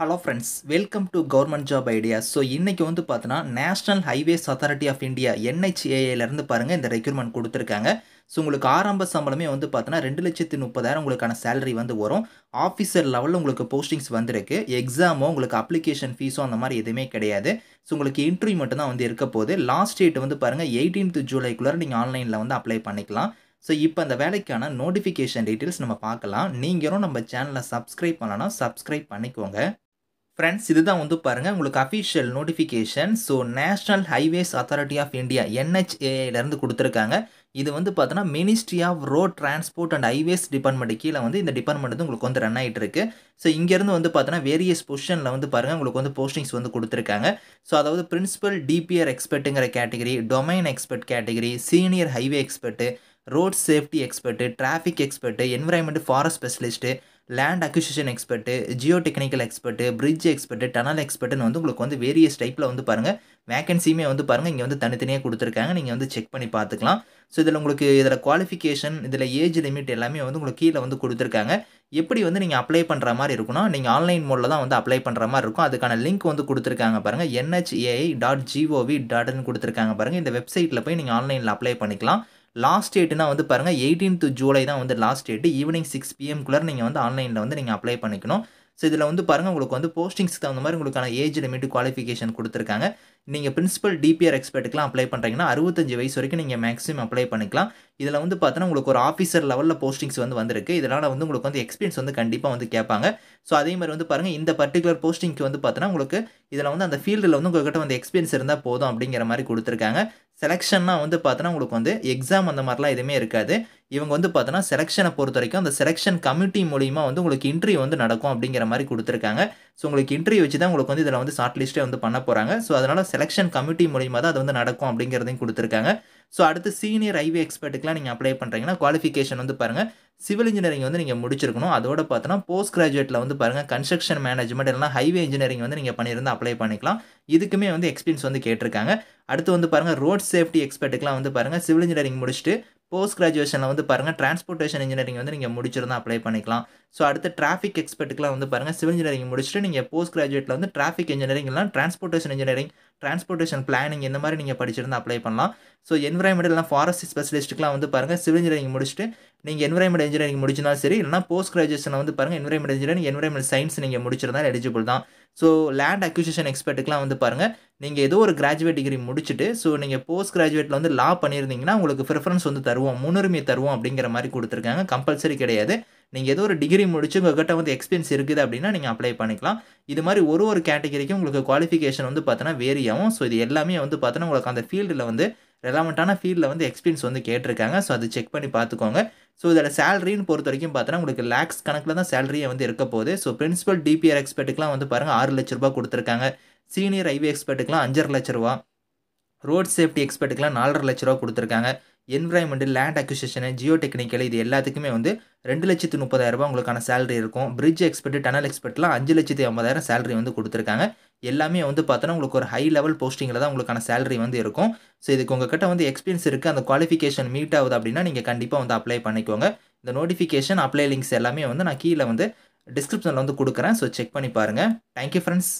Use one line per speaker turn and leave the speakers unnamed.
hello friends welcome to government job idea so இன்றைக்கி வந்து பார்த்தோன்னா national highways authority of India என்ஹெச்ஏஏலேருந்து பாருங்கள் இந்த ரெக்யூர்மெண்ட் கொடுத்துருக்காங்க ஸோ உங்களுக்கு ஆரம்ப சம்பளமே வந்து பார்த்தீங்கன்னா ரெண்டு லட்சத்து முப்பதாயிரம் உங்களுக்கான சேலரி வந்து வரும் ஆஃபீஸர் லெவலில் உங்களுக்கு போஸ்டிங்ஸ் வந்திருக்கு எக்ஸாமோ உங்களுக்கு அப்ளிகேஷன் ஃபீஸோ அந்த மாதிரி எதுவுமே கிடையாது ஸோ உங்களுக்கு இன்டர்வியூ மட்டும்தான் வந்து இருக்க போகுது லாஸ்ட் டேட் வந்து பாருங்கள் எயிட்டீன்த் ஜூலைக்குள்ளே நீங்கள் ஆன்லைனில் வந்து அப்ளை பண்ணிக்கலாம் ஸோ இப்போ அந்த வேலைக்கான நோட்டிஃபிகேஷன் டீட்டெயில்ஸ் நம்ம பார்க்கலாம் நீங்களும் நம்ம சேனலை சப்ஸ்கிரைப் பண்ணலாம் சப்ஸ்கிரைப் பண்ணிக்கோங்க ஃப்ரெண்ட்ஸ் இதுதான் வந்து பாருங்கள் உங்களுக்கு official notification so national highways authority of India என்ஹெச்ஏலேருந்து கொடுத்துருக்காங்க இது வந்து பார்த்தோன்னா ministry of road transport and highways department கீழே வந்து இந்த டிபார்ட்மெண்ட் வந்து உங்களுக்கு வந்து ரன் ஆகிட்டு இருக்கு ஸோ இங்கேருந்து வந்து பார்த்தோன்னா வேரியஸ் பொசிஷனில் வந்து பாருங்கள் உங்களுக்கு வந்து போஸ்டிங்ஸ் வந்து கொடுத்துருக்காங்க ஸோ அதாவது பிரின்சிபல் டிபிஆர் எக்ஸ்பர்ட்டுங்கிற category domain expert category senior highway expert road safety expert traffic expert environment forest specialist land acquisition expert geotechnical expert bridge expert tunnel எக்ஸ்பர்ட்டுன்னு வந்து உங்களுக்கு வந்து வேரியஸ் டைப்பில் வந்து பாருங்கள் வேகன்சியுமே வந்து பாருங்கள் இங்கே வந்து தனித்தனியாக கொடுத்துருக்காங்க நீங்கள் வந்து செக் பண்ணி பார்த்துக்கலாம் ஸோ இதில் உங்களுக்கு இதில் குவாலிஃபிகேஷன் இதில் ஏஜ் லிமிட் எல்லாமே வந்து உங்களுக்கு கீழே வந்து கொடுத்துருக்காங்க எப்படி வந்து நீங்கள் அப்ளை பண்ணுற மாதிரி இருக்குன்னா நீங்கள் ஆன்லைன் மோடில் தான் வந்து அப்ளை பண்ணுற மாதிரி இருக்கும் அதுக்கான லிங்க் வந்து கொடுத்துருக்காங்க பாருங்கள் என்ஹெச்ஏஐ டாட் ஜிஓவி டாட்னு கொடுத்துருக்காங்க பாருங்கள் இந்த வெப்சைட்டில் போய் நீங்கள் ஆன்லைனில் அப்ளை பண்ணிக்கலாம் லாஸ்ட் டேட்டுனா வந்து பாருங்கள் எயிட்டீன்த் ஜூலை தான் வந்து லாஸ்ட் டேட்டு ஈவினிங் சிக்ஸ் பிஎம்குள்ளே நீங்கள் வந்து ஆன்லைனில் வந்து நீங்கள் அப்ளை பண்ணிக்கணும் ஸோ இதில் வந்து பாருங்கள் உங்களுக்கு வந்து போஸ்டிங்ஸ்க்கு தகுந்த மாதிரி உங்களுக்கான ஏஜ் லிமிட் குவாலிஃபிகேஷன் கொடுத்துருக்காங்க நீங்கள் பிரின்சிபல் டிபிஆர் எக்ஸ்பர்ட்டுக்குலாம் அப்ளை பண்ணுறீங்கன்னா அறுபத்தஞ்சு வயசு வரைக்கும் நீங்கள் மேக்ஸிமம் அப்ளை பண்ணிக்கலாம் இதில் வந்து பார்த்தோன்னா உங்களுக்கு ஒரு ஆஃபீஸர் லெவலில் போஸ்டிங்ஸ் வந்து வந்திருக்கு இதனால் வந்து உங்களுக்கு வந்து எக்ஸ்பீரியன்ஸ் வந்து கண்டிப்பாக வந்து கேட்பாங்க ஸோ அதே மாதிரி வந்து பாருங்கள் இந்த பர்டிகுலர் போஸ்டிங்க்கு வந்து பார்த்தோன்னா உங்களுக்கு இதில் வந்து அந்த ஃபீல்டில் வந்து உங்கள்கிட்ட வந்து எக்ஸ்பீரியன்ஸ் இருந்தால் போதும் அப்படிங்கிற மாதிரி கொடுத்துருக்காங்க செலெக்ஷன்னா வந்து பார்த்தோன்னா உங்களுக்கு வந்து எக்ஸாம் அந்த மாதிரிலாம் எதுவுமே இருக்காது இவங்க வந்து பார்த்தோன்னா செலெக்ஷனை பொறுத்த வரைக்கும் அந்த செலெக்ஷன் கமிட்டி மூலியமாக வந்து உங்களுக்கு இன்டர்வியூ வந்து நடக்கும் அப்படிங்கிற மாதிரி கொடுத்துருக்காங்க ஸோ உங்களுக்கு இன்டர்வியூ வச்சு தான் உங்களுக்கு வந்து இதில் வந்து ஷார்ட் லிஸ்ட்டே வந்து பண்ண போகிறாங்க ஸோ அதனால் செலெக்ஷன் கமிட்டி மூலியமாக தான் அது வந்து நடக்கும் அப்படிங்கிறதையும் கொடுத்துருக்காங்க ஸோ அடுத்து சீனியர் ஐவி எக்ஸ்பர்ட்டுக்கெலாம் நீங்கள் அப்ளை பண்ணுறீங்கன்னா குவாலிஃபிகேஷன் வந்து பாருங்கள் சிவில் இன்ஜினியரிங் வந்து நீங்கள் முடிச்சிருக்கணும் அதோட பார்த்தோன்னா போஸ்ட் கிராஜுவேட்டில் வந்து பாருங்கள் கன்ஸ்ட்ரக்ஷன் மேனேஜ்மெண்ட் இல்லைனா ஹைவே இன்ஜினியரிங் வந்து நீங்கள் பண்ணியிருந்து அப்ளை பண்ணிக்கலாம் இதுக்குமே வந்து எக்ஸ்பீரியன்ஸ் வந்து கேட்டிருக்காங்க அடுத்து வந்து பாருங்கள் ரோட் சேஃப்டி எக்ஸ்பர்ட்டுக்கெலாம் வந்து பாருங்கள் சிவில் இன்ஜினியரிங் முடிச்சுட்டு போஸ்ட் கிராஜுவேஷனில் வந்து பாருங்கள் டிரான்ஸ்போர்ட்டேஷன் இன்ஜினியரிங் வந்து நீங்கள் முடிச்சிருந்தால் அப்ளை பண்ணிக்கலாம் ஸோ அடுத்து டிராஃபிக் எக்ஸ்பர்ட்டுக்குலாம் வந்து பாருங்கள் சிவில் இன்ஜினியரிங் முடிச்சுட்டு நீங்கள் போஸ்ட் கிராஜுவேட்டில் வந்து டிராஃபிக் இன்ஜினியரிங் இல்லை டிரான்ஸ்போர்ட்டேஷன் இன்ஜினியரிங் டிரான்ஸ்போர்ட்டேஷன் பிளானிங் இந்த மாதிரி நீங்கள் படிச்சிருந்தால் அப்ளை பண்ணலாம் ஸோ என்விரான்மெண்டல் ஃபாரஸ்ட் ஸ்பெஷலிஸ்ட்டுக்குலாம் வந்து பாருங்கள் சிவில் இன்ஜினியரிங் முடிச்சுட்டு நீங்கள் என்விரான்மெண்ட் இன்ஜினியரிங் முடிச்சிருந்தாலும் சரி இல்லைனா போஸ்ட் கிராஜுவேஷனில் வந்து பாருங்கள் என்விரான்மெண்ட் இன்ஜினியரிங் என்விரான்மெண்ட் சயின்ஸ் நீங்கள் முடிச்சிருந்தால் எலிஜிபிள் தான் ஸோ லேண்ட் அக்யூசேஷன் எக்ஸ்பர்ட்டுக்குலாம் வந்து பாருங்கள் நீங்கள் ஏதோ ஒரு கிராஜுவேட் டிகிரி முடிச்சுட்டு ஸோ நீங்கள் போஸ்ட் கிராஜுவேட்டில் வந்து லா பண்ணியிருந்தீங்கன்னா உங்களுக்கு ப்ரிஃபரன்ஸ் வந்து தருவோம் முன்னுரிமை தருவோம் அப்படிங்கிற மாதிரி கொடுத்துருக்காங்க கம்பல்சரி கிடையாது நீங்கள் ஏதோ ஒரு டிகிரி முடிச்சு உங்கள்கிட்ட வந்து எக்ஸ்பீரியன்ஸ் இருக்குது அப்படின்னா நீங்கள் அப்ளை பண்ணிக்கலாம் இது மாதிரி ஒரு ஒரு கேட்டகரிக்கும் உங்களுக்கு குவாலிஃபிகேஷன் வந்து பார்த்தோன்னா வேரியாகும் ஸோ இது எல்லாமே வந்து பார்த்தோன்னா உங்களுக்கு அந்த ஃபீல்டில் வந்து ரெலவெண்ட்டான ஃபீல்டில் வந்து எக்ஸ்பீரியன்ஸ் வந்து கேட்டிருக்காங்க ஸோ அதை செக் பண்ணி பார்த்துக்கோங்க ஸோ இதில் சேலரின்னு பொறுத்த வரைக்கும் பார்த்தோன்னா உங்களுக்கு லேக்ஸ் கணக்கில் தான் சேலரியே வந்து இருக்க போகுது ஸோ பிரின்சிபல் டிபிஆர் எக்ஸ்பர்ட்டுக்குலாம் வந்து பாருங்கள் ஆறு லட்ச ரூபா கொடுத்துருக்காங்க சீனியர் ஐவி எக்ஸ்பர்ட்டுக்குலாம் அஞ்சரை லட்ச ரூபா ரோட் சேஃப்டி எக்ஸ்பர்ட்டுக்குலாம் நாலரை லட்ச ரூபா கொடுத்துருக்காங்க என்விரான்மெண்ட் லேண்ட் அக்யூசேஷனு ஜியோ டெக்னிக்கல் இது எல்லாத்துக்குமே வந்து ரெண்டு லட்சத்து முப்பதாயிரரூபா உங்களுக்கான சேலரி இருக்கும் பிரிட்ஜ் எக்ஸ்பர்ட் டனல் எக்ஸ்பர்ட்லாம் அஞ்சு லட்சத்து ஐம்பதாயிரம் சேலரி வந்து கொடுத்துருக்காங்க எல்லாமே வந்து பார்த்தோன்னா உங்களுக்கு ஒரு ஹை லெவல் போஸ்டிங்கில் தான் உங்களுக்கான சேலரி வந்து இருக்கும் ஸோ இதுக்கு உங்ககிட்ட வந்து எக்ஸ்பீரியன்ஸ் இருக்குது அந்த குவாலிஃபிகேஷன் மீட் ஆகுது அப்படின்னா நீங்கள் கண்டிப்பாக வந்து அப்ளை பண்ணிக்கோங்க இந்த நோட்டிஃபிகேஷன் அப்ளை லிங்க்ஸ் எல்லாமே வந்து நான் கீழே வந்து டிஸ்கிரிப்ஷனில் வந்து கொடுக்குறேன் ஸோ செக் பண்ணி பாருங்கள் தேங்க்யூ ஃப்ரெண்ட்ஸ்